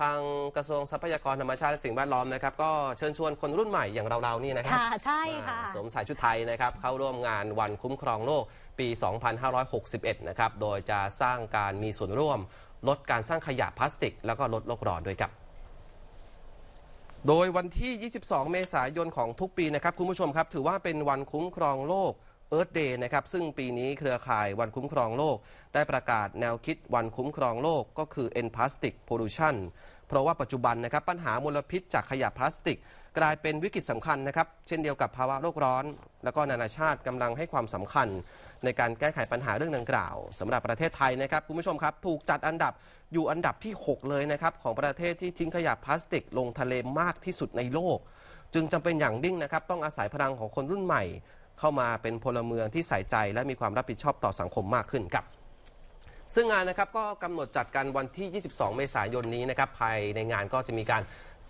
ทางกระทรวงทรัพยากรธรรมชาติ และสิ่งแวดล้อมนะครับก็เชิญชวนคนรุ่นใหม่อย่างเรา ๆ นี่นะครับ ค่ะ ใช่ค่ะสวมใส่ชุดไทยนะครับ เข้าร่วมงานวันคุ้มครองโลกปี 2561 นะครับ โดยจะสร้างการมีส่วนร่วม ลดการสร้างขยะพลาสติก แล้วก็ลดโลกร้อนด้วยครับ โดยวันที่ 22 เมษายนของทุกปีนะครับ คุณผู้ชมครับถือว่าเป็นวันคุ้มครองโลกเอ r ร์ d เดย์นะครับ ซึ่งปีนี้เครือข่ายวันคุ้มครองโลก ได้ประกาศแนวคิดวันคุ้มครองโลก ก็คือ End Plastic Pollution เพราะว่าปัจจุบันนะครับ ปัญหามลพิษจากขยะพลาสติก กลายเป็นวิกฤตสำคัญนะครับ เช่นเดียวกับภาวะโลกร้อน แล้วก็นานาชาติกำลังให้ความสำคัญในการแก้ไขปัญหาเรื่องดังกล่าวสำหรับประเทศไทยนะครับคุณผู้ชมครับถูกจัดอันดับอยู่อันดับที่ 6 เลยนะครับของประเทศที่ทิ้งขยะพลาสติกลงทะเลมากที่สุดในโลก จึงจำเป็นอย่างยิ่งนะครับต้องอาศัยพลังของคนรุ่นใหม่เข้ามาเป็นพลเมืองที่ใส่ใจ และมีความรับผิดชอบต่อสังคมมากขึ้นครับ ซึ่งงานนะครับก็กำหนดจัดกันวันที่ 22 เมษายนนี้นะครับภายในงานก็จะมีการ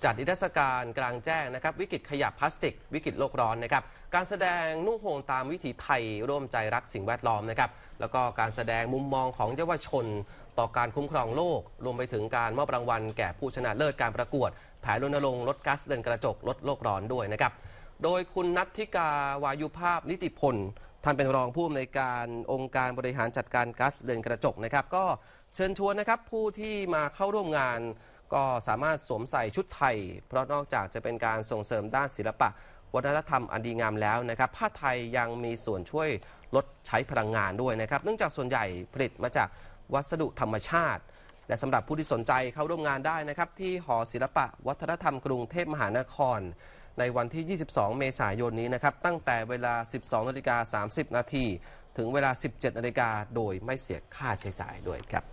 จัดอิทรรศการกลางแจ้งนะครับ วิกฤตขยะพลาสติก วิกฤตโลกร้อนนะครับการแสดงนุ่งห่มตามวิถีไทย ร่วมใจรักสิ่งแวดล้อมนะครับแล้วก็การแสดงมุมมองของเยาวชน ต่อการคุ้มครองโลก รวมไปถึงการมอบรางวัลแก่ผู้ชนะเลิศการประกวด แผนรณรงค์ลดก๊าซเรือนกระจกลดโลกร้อนด้วยนะครับโดยคุณนัทธิกาวายุภาพนิติพลท่านเป็นรองผู้อำนวยการองค์การบริหารจัดการก๊าซเรือนกระจกนะครับ ก็เชิญชวนนะครับผู้ที่มาเข้าร่วมงานก็สามารถสวมใส่ชุดไทย เพราะนอกจากจะเป็นการส่งเสริมด้านศิลปะวัฒนธรรมอันดีงามแล้วนะครับผ้าไทยยังมีส่วนช่วยลดใช้พลังงานด้วยนะครับเนื่องจากส่วนใหญ่ผลิตมาจากวัสดุธรรมชาติ และสำหรับผู้ที่สนใจเข้าร่วมงานได้นะครับ ที่หอศิลปะ วัฒนธรรม กรุงเทพมหานครในวันที่ 22 เมษายนนี้นะครับตั้งแต่เวลา 12นาฬิกา30นาทีถึงเวลา 17นาฬิกาโดยไม่เสียค่าใช้จ่ายด้วยครับ